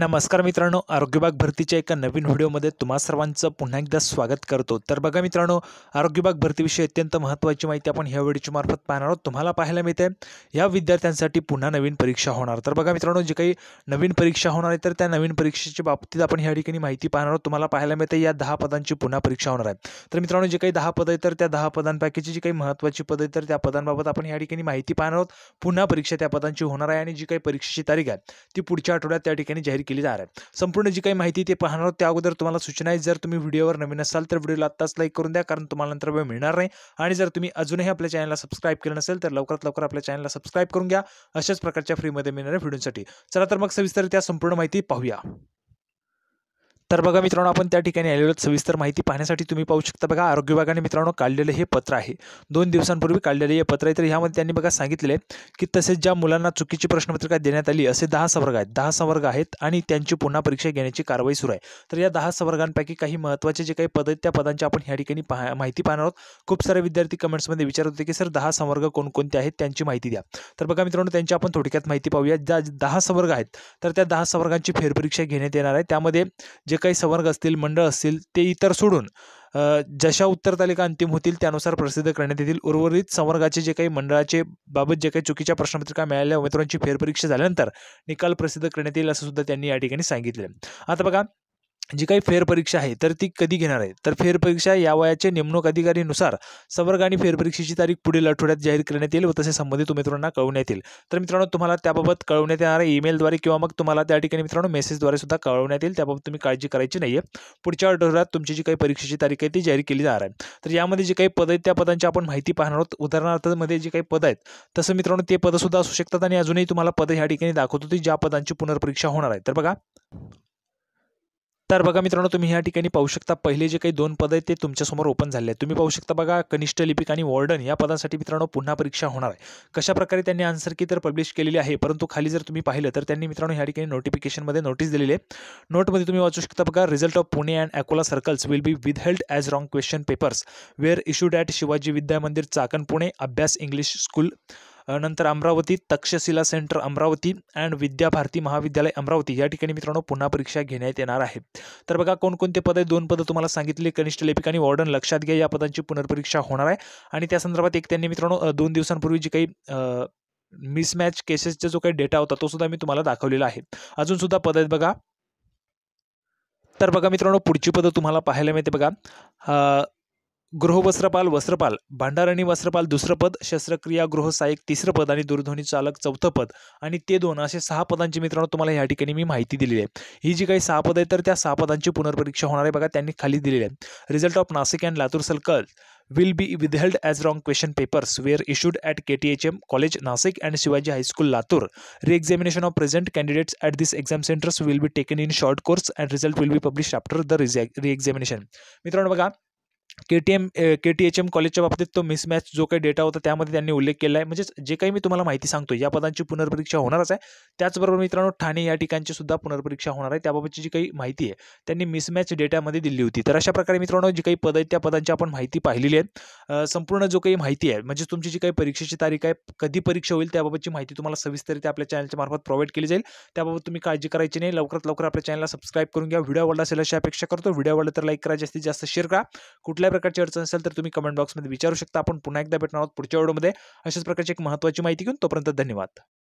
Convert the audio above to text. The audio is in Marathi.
नमस्कार मित्रांनो आरोग्यबाग भरतीच्या एका नवीन व्हिडिओमध्ये तुम्हा सर्वांचं पुन्हा एकदा स्वागत करतो तर बघा मित्रांनो आरोग्यबाग भरतीविषयी अत्यंत महत्त्वाची माहिती आपण ह्या व्हिडिओच्या मार्फत पाहणार आहोत तुम्हाला पाहायला मिळते या विद्यार्थ्यांसाठी पुन्हा नवीन परीक्षा होणार तर बघा मित्रांनो जे काही नवीन परीक्षा होणार आहे तर त्या नवीन परीक्षेच्या बाबतीत आपण ह्या ठिकाणी माहिती पाहणार आहोत तुम्हाला पाहायला मिळते या दहा पदांची पुन्हा परीक्षा होणार आहे तर मित्रांनो जे काही दहा पद आहे तर त्या दहा पदांपैकीची जी काही महत्त्वाची पद आहे तर त्या पदांबाबत आपण या ठिकाणी माहिती पाहणार आहोत पुन्हा परीक्षा त्या पदांची होणार आहे आणि जी काही परीक्षेची तारीख आहे ती पुढच्या आठवड्यात त्या ठिकाणी जाहीर केली जाणार आहे संपूर्ण जी काही माहिती ते पाहणार त्या अगोदर तुम्हाला सूचना आहे जर तुम्ही व्हिडिओवर नवीन असाल तर व्हिडिओला आत्ताच लाईक करून द्या कारण तुम्हाला नंतर वेळ मिळणार नाही आणि जर तुम्ही अजूनही आपल्या चॅनलला सबस्क्राईब केलं नसेल तर लवकरात लवकर आपल्या चॅनलला सबस्क्राईब करून घ्या अशाच प्रकारच्या फ्रीमध्ये मिळणाऱ्या व्हिडिओसाठी चला तर मग सविस्तर त्या संपूर्ण माहिती पाहूया तर बघा मित्रांनो आपण त्या ठिकाणी आलेलो सविस्तर माहिती पाहण्यासाठी तुम्ही पाहू शकता बघा आरोग्य विभागाने मित्रांनो काढलेलं हे पत्र आहे दोन दिवसांपूर्वी काढलेले हे पत्र आहे तर ह्यामध्ये त्यांनी बघा सांगितले की तसेच ज्या मुलांना चुकीची प्रश्नपत्रिका देण्यात आली असे दहा संवर्ग आहेत दहा संवर्ग आहेत आणि त्यांची पुन्हा परीक्षा घेण्याची कारवाई सुरू आहे तर या दहा संवर्गांपैकी काही महत्त्वाचे जे काही पद आहेत त्या पदांची आपण ह्या ठिकाणी माहिती पाहणार आहोत खूप सारे विद्यार्थी कमेंट्समध्ये विचारत होते की सर दहा संवर्ग कोणकोणते आहेत त्यांची माहिती द्या तर बघा मित्रांनो त्यांची आपण थोडक्यात माहिती पाहूया ज्या दहा संवर्ग आहेत तर त्या दहा संवर्गांची फेरपरीक्षा घेण्यात येणार आहे त्यामध्ये जे काही संवर्ग असतील मंडळ असतील ते इतर सोडून जशा उत्तर तालिका अंतिम होतील त्यानुसार प्रसिद्ध करण्यात येतील उर्वरित संवर्गाचे जे काही मंडळाचे बाबत जे काही चुकीच्या प्रश्नपत्रिका मिळाल्या उमेदवारांची फेरपरीक्षा झाल्यानंतर निकाल प्रसिद्ध करण्यात येईल असं सुद्धा त्यांनी या ठिकाणी सांगितलं आता बघा जी काही फेरपरीक्षा आहे तर ती कधी घेणार आहे तर फेरपरीक्षा या वयाचे नेमणूक अधिकारीनुसार सवर्ग आणि फेरपरीक्षेची तारीख पुढील आठवड्यात जाहीर करण्यात येईल व तसे संबंधित उमेदवारांना कळवण्यात येईल तर मित्रांनो तुम्हाला त्याबाबत कळवण्यात येणार आहे ईमेलद्वारे किंवा मग तुम्हाला त्या ठिकाणी मित्रांनो मेसेजद्वारे सुद्धा कळवण्यात येईल त्याबाबत तुम्ही काळजी करायची नाही आहे पुढच्या आठवड्यात तुमची जी काही परीक्षेची तारीख आहे ती जाहीर केली जाणार आहे तर यामध्ये जी काही पद आहेत त्या पदांची आपण माहिती पाहणार आहोत उदाहरणार्थमध्ये जी काही पद आहेत तसं मित्रांनो ते पदंसुद्धा असू शकतात आणि अजूनही तुम्हाला पदं ह्या ठिकाणी दाखवत होती ज्या पदांची पुनर्परीक्षा होणार आहे तर बघा तर बघा मित्रांनो तुम्ही या ठिकाणी पाहू शकता पहिले जे काही दोन पद आहेत ते तुमच्यासमोर ओपन झाले आहेत तुम्ही पाहू शकता बघा कनिष्ठ लिपिक आणि वॉर्डन या पदांसाठी मित्रांनो पुन्हा परीक्षा होणार आहे कशा प्रकारे त्यांनी आन्सर की तर पब्लिश केलेली आहे परंतु खाली जर तुम्ही पाहिलं तर त्यांनी मित्रांनो या ठिकाणी नोटिफिकेशनमध्ये नोटीस दिलेली आहे नोटमध्ये तुम्ही वाचू शकता बघा result of Pune and Akola circles will be withheld as wrong question papers were issued at Shivaji Vidyamandir Chakan Pune Abhyas English school नंतर अमरावती तक्षशिला सेंटर अमरावती अँड विद्याभारती महाविद्यालय अमरावती या ठिकाणी मित्रांनो पुन्हा परीक्षा घेण्यात येणार आहे तर बघा कोणकोणते पदे दोन पदं तुम्हाला सांगितले कनिष्ठ लेपिका आणि वॉर्डन लक्षात घ्या या पदांची पुनर्परीक्षा होणार आहे आणि त्या संदर्भात एक त्यांनी मित्रांनो दोन दिवसांपूर्वी जी काही मिसमॅच केसेसचा जो काही डेटा होता तो सुद्धा मी तुम्हाला दाखवलेला आहे अजून सुद्धा पद आहेत बघा तर बघा मित्रांनो पुढची पदं तुम्हाला पाहायला मिळते बघा गृह वस्त्रपाल भांडारणी वस्त्रपाल दुसरं पद शस्त्रक्रिया गृह सहाय्यक तिसरं पद आणि दूरध्वनी चालक चौथं पद आणि ते दोन असे सहा पदांची मित्रांनो तुम्हाला या ठिकाणी मी माहिती दिलेली आहे ही जी काही सहा पद आहेत तर त्या सहा पदांची पुनर्परीक्षा होणार आहे बघा त्यांनी खाली दिलेली आहे result of Nashik and Latur circle will be withheld as wrong question papers were issued at K T H M college Nashik and Shivaji high school Latur reexamination of present candidates at this exam centres will be taken in short course and result will be publish after the रिझॅ रिएक्झामिनेशन मित्रांनो बघा K T M K T H M कॉलेजच्या बाबती तो मिसमैच जो का डेटा होता है त्यांनी उल्लेख केला आहे म्हणजेच जे काही मी तुम्हाला माहिती सांगतो या पदांची पुनर्परीक्षा होणारच आहे त्याचबरोबर मित्रांनो ठाणे या ठिकाणची सुद्धा पुनर्परीक्षा होणार की त्याबाबतची जी काही माहिती आहे मिसमैच डेटा मे दिली होती अशा प्रकार मित्रों जी का पद आहेत त्या पदांची आपण माहिती संपूर्ण जो का माहिती आहे म्हणजे तुमची जी काही परीक्षेची तारीख आहे कधी परीक्षा होईल त्याबाबतची माहिती तुम्हाला सविस्तरित्या आपल्या चॅनलच्या मार्फत प्रोव्हाइड केली जाईल त्याबाबत तुम्ही काळजी करायची नाही लवकरात लवकर आपल्या चॅनलला सबस्क्राईब करून घ्या व्हिडिओ आवडला असेल अशी अपेक्षा करतो व्हिडिओ आवडला तर लाईक करा जाती जास्त शेयर करा कुठला कुठल्या प्रकारची अडचण असेल तर तुम्ही कमेंट बॉक्समध्ये विचारू शकता आपण पुन्हा एकदा भेटणार आहोत पुढच्या व्हिडिओमध्ये अशाच प्रकारची एक महत्त्वाची माहिती घेऊन तोपर्यंत धन्यवाद